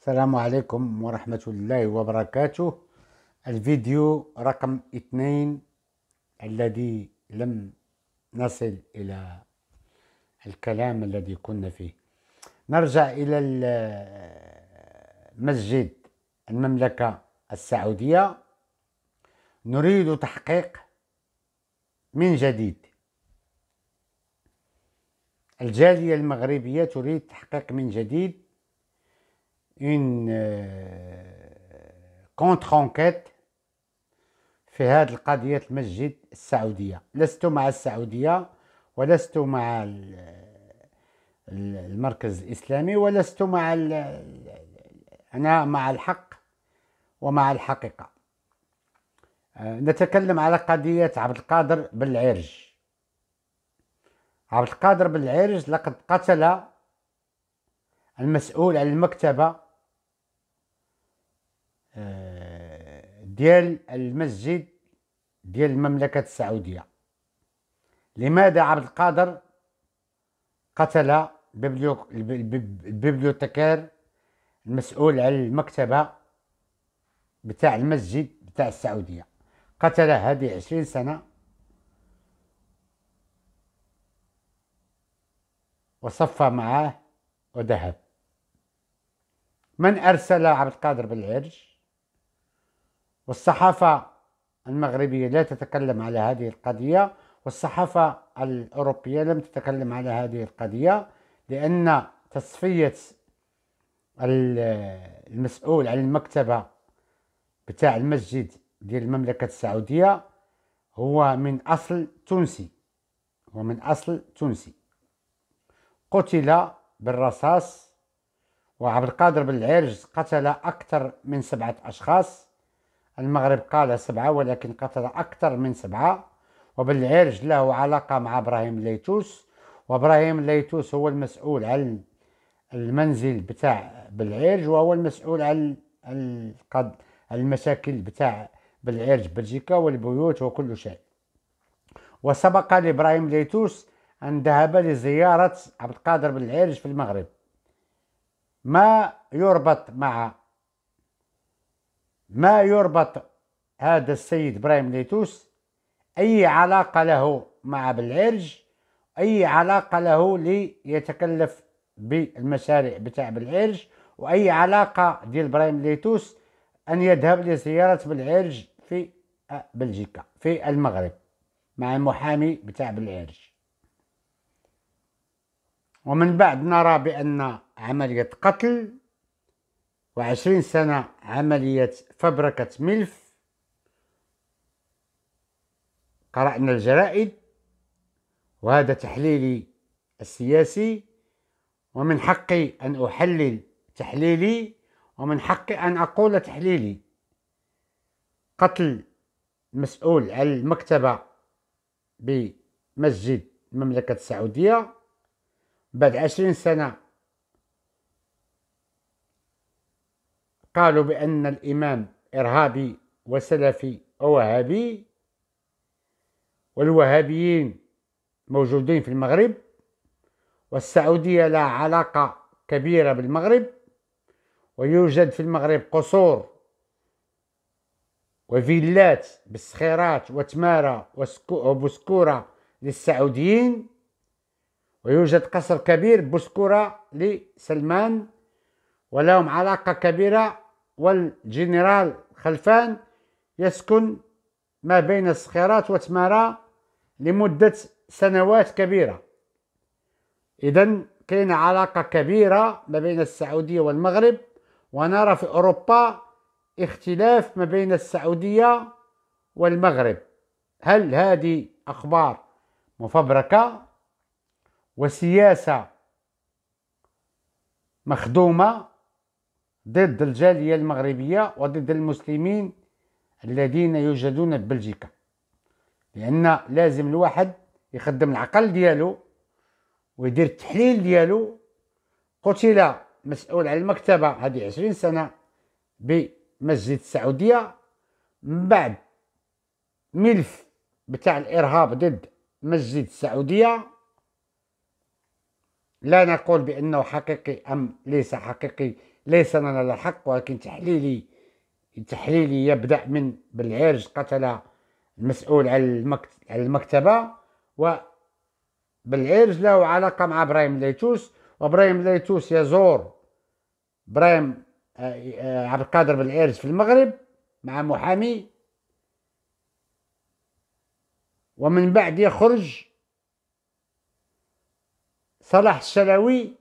السلام عليكم ورحمة الله وبركاته الفيديو رقم اثنين الذي لم نصل إلى الكلام الذي كنا فيه نرجع إلى مسجد المملكة السعودية نريد تحقيق من جديد الجالية المغربية تريد تحقيق من جديد une euh, contre-enquête في هذه القضية المسجد السعودية لست مع السعودية ولست مع المركز الإسلامي ولست مع أنا مع الحق ومع الحقيقة آه، نتكلم على قضية عبد القادر بالعرج عبد القادر بالعرج لقد قتل المسؤول عن المكتبة آه، ديال المسجد ديال المملكة السعودية لماذا عبد القادر قتل الببليوتكار المسؤول على المكتبة بتاع المسجد بتاع السعودية قتل هذه عشرين سنة وصفى معاه وذهب من أرسل عبد القادر بالعرج والصحافة المغربية لا تتكلم على هذه القضية والصحافة الأوروبية لم تتكلم على هذه القضية لأن تصفية المسؤول عن المكتبة بتاع المسجد ديال المملكة السعودية هو من أصل تونسي هو من أصل تونسي قتل بالرصاص وعبد القادر بالعرج قتل أكثر من سبعة أشخاص المغرب قال سبعة ولكن قتل أكثر من سبعة وبالعرج له علاقة مع إبراهيم الليتوس وإبراهيم الليتوس هو المسؤول عن المنزل بتاع بالعرج وهو المسؤول عن القد المشاكل بتاع بالعرج بلجيكا والبيوت وكل شيء وسبق لإبراهيم ليتوس أن ذهب لزيارة عبد القادر بالعرج في المغرب ما يربط مع ما يربط هذا السيد إبراهيم ليتوس أي علاقة له مع بالعرج أي علاقة له ليتكلف بالمشاريع بتاع بالعرج وأي علاقة ديال إبراهيم ليتوس أن يذهب لزيارة بالعرج في بلجيكا في المغرب مع المحامي بتاع بالعرج ومن بعد نرى بأن عملية قتل وعشرين سنة عملية فبركة ملف قرأنا الجرائد وهذا تحليلي السياسي ومن حقي أن أحلل تحليلي ومن حقي أن أقول تحليلي قتل مسؤول على المكتبة بمسجد المملكة السعودية بعد عشرين سنة قالوا بأن الإمام إرهابي وسلفي ووهابي والوهابيين موجودين في المغرب والسعودية لها علاقة كبيرة بالمغرب ويوجد في المغرب قصور وفيلات بالسخيرات وتمارة وبسكورة للسعوديين ويوجد قصر كبير بسكورة لسلمان ولهم علاقة كبيرة والجنرال خلفان يسكن ما بين الصخيرات وتمارا لمدة سنوات كبيرة إذا كاين علاقة كبيرة ما بين السعودية والمغرب ونرى في أوروبا اختلاف ما بين السعودية والمغرب هل هذه أخبار مفبركة وسياسة مخدومة ضد الجالية المغربية وضد المسلمين الذين يوجدون ببلجيكا لأن لازم الواحد يخدم العقل ديالو ويدير التحليل ديالو قتل مسؤول على المكتبة هذه عشرين سنة بمسجد السعودية من بعد ملف بتاع الإرهاب ضد مسجد السعودية لا نقول بأنه حقيقي أم ليس حقيقي ليس لنا الحق ولكن تحليلي تحليلي يبدأ من بالعرج قتل المسؤول على المكتبة و بالعرج له علاقة مع ابراهيم ليتوس وابراهيم ليتوس يزور ابراهيم آه، آه، عبد القادر بالعرج في المغرب مع محامي ومن بعد يخرج صلاح الشلاوي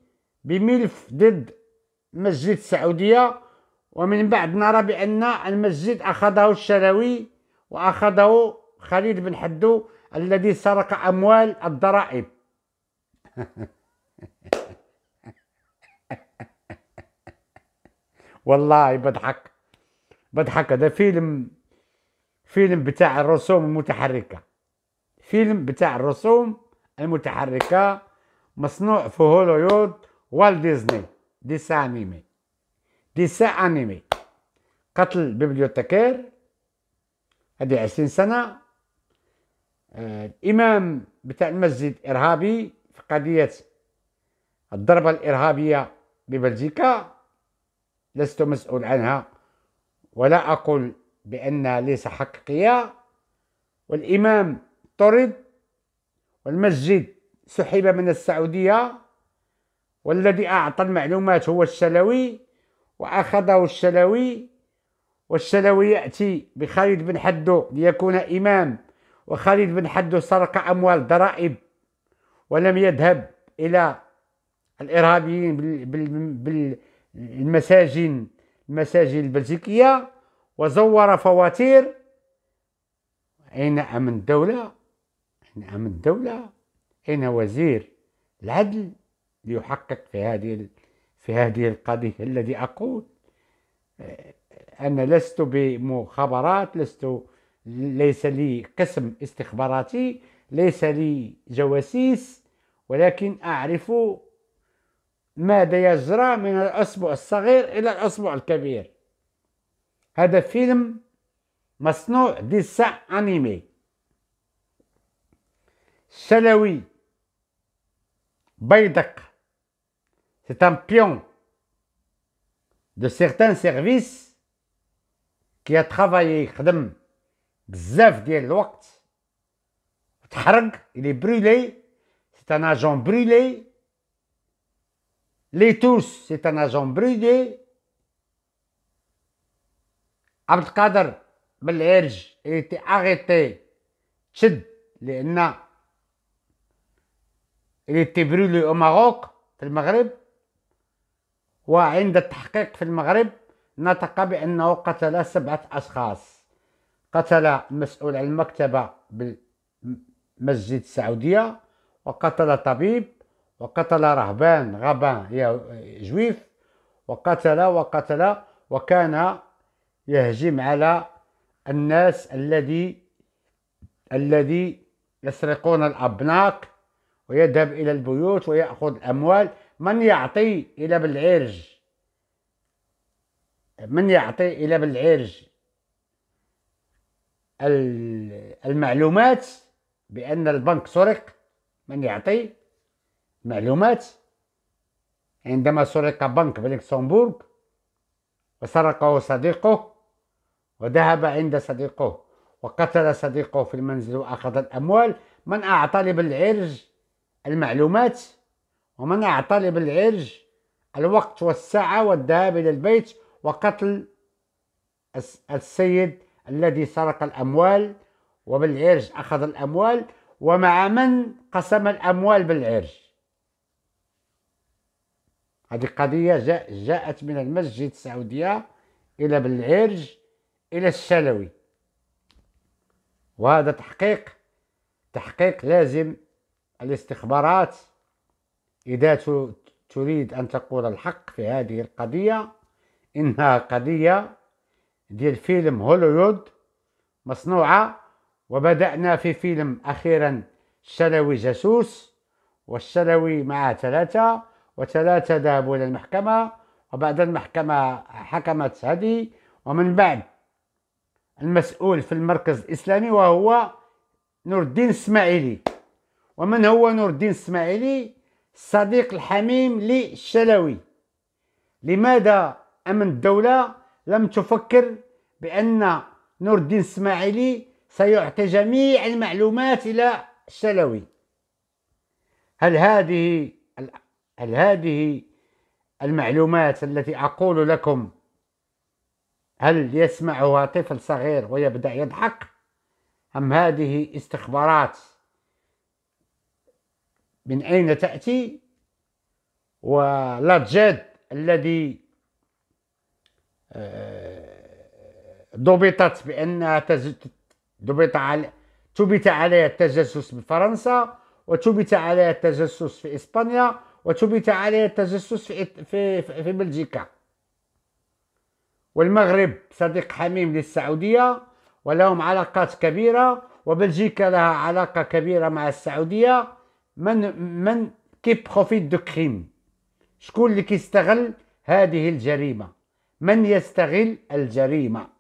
بملف ضد مسجد السعودية ومن بعد نرى بأن المسجد أخذه الشراوي وأخذه خالد بن حدو الذي سرق أموال الضرائب والله بضحك بضحك هذا فيلم فيلم بتاع الرسوم المتحركة فيلم بتاع الرسوم المتحركة مصنوع في هوليوود والديزني ديزني ديسا انيمي ديسا انيمي قتل ببليوتكير هدي عشرين سنة الإمام آه، بتاع المسجد إرهابي في قضية الضربة الإرهابية ببلجيكا لست مسؤول عنها ولا أقول بأنها ليس حقيقية والإمام طرد والمسجد سحب من السعودية والذي أعطى المعلومات هو السلوي وأخذه السلوي والسلوي يأتي بخالد بن حدو ليكون إمام وخالد بن حدو سرق أموال ضرائب ولم يذهب إلى الإرهابيين بالمساجن المساجن البلجيكية وزور فواتير أين أمن الدولة؟ أين أمن الدولة؟ أين وزير العدل؟ ليحقق في هذه في هذه القضية الذي أقول أنا لست بمخابرات لست ليس لي قسم استخباراتي ليس لي جواسيس ولكن أعرف ماذا يجرى من الأسبوع الصغير إلى الأسبوع الكبير هذا فيلم مصنوع ديسا أنيمي سلوي بيدق C'est un pion de certains services qui a travaillé, خدم بزاف ديال الوقت il est brûlé c'est un agent brûlé les tous c'est un agent brûlé عبد القادر ben a il était arrêté تشد لان il était brûlé au Maroc في المغرب وعند التحقيق في المغرب نطق بأنه قتل سبعة أشخاص قتل مسؤول عن المكتبة بالمسجد السعودية وقتل طبيب وقتل رهبان غبان جويف وقتل وقتل وكان يهجم على الناس الذي الذي يسرقون الأبناك ويذهب إلى البيوت ويأخذ الأموال من يعطي إلى بالعرج من يعطي إلى بالعرج المعلومات بأن البنك سرق من يعطي معلومات عندما سرق بنك بلوكسمبورغ وسرقه صديقه وذهب عند صديقه وقتل صديقه في المنزل وأخذ الأموال من أعطى لي بالعرج المعلومات ومنع طالب العرج الوقت والساعة والذهاب إلى البيت وقتل السيد الذي سرق الأموال وبالعرج أخذ الأموال ومع من قسم الأموال بالعرج هذه قضية جاءت من المسجد السعودية إلى بالعرج إلى الشلوي وهذا تحقيق تحقيق لازم الاستخبارات إذا تريد أن تقول الحق في هذه القضية إنها قضية ديال فيلم هوليوود مصنوعة وبدأنا في فيلم أخيرا الشلوي جاسوس والشلوي مع ثلاثة وثلاثة ذهبوا إلى المحكمة وبعد المحكمة حكمت هذه ومن بعد المسؤول في المركز الإسلامي وهو نور الدين السماعيلي ومن هو نور الدين السماعيلي الصديق الحميم للشلوي لماذا أمن الدولة لم تفكر بأن نور الدين السماعيلي سيعطي جميع المعلومات إلى الشلوي هل هذه هل هذه المعلومات التي أقول لكم هل يسمعها طفل صغير ويبدأ يضحك أم هذه استخبارات من أين تأتي ولاتجاد الذي آه، ضبطت بأنها ضبط على ثبت عليها التجسس بفرنسا وتبت عليها التجسس في إسبانيا وتبت عليها التجسس في, في, في بلجيكا والمغرب صديق حميم للسعودية ولهم علاقات كبيرة وبلجيكا لها علاقة كبيرة مع السعودية من من كي بروفيت دو كريم شكون اللي كيستغل هذه الجريمه من يستغل الجريمه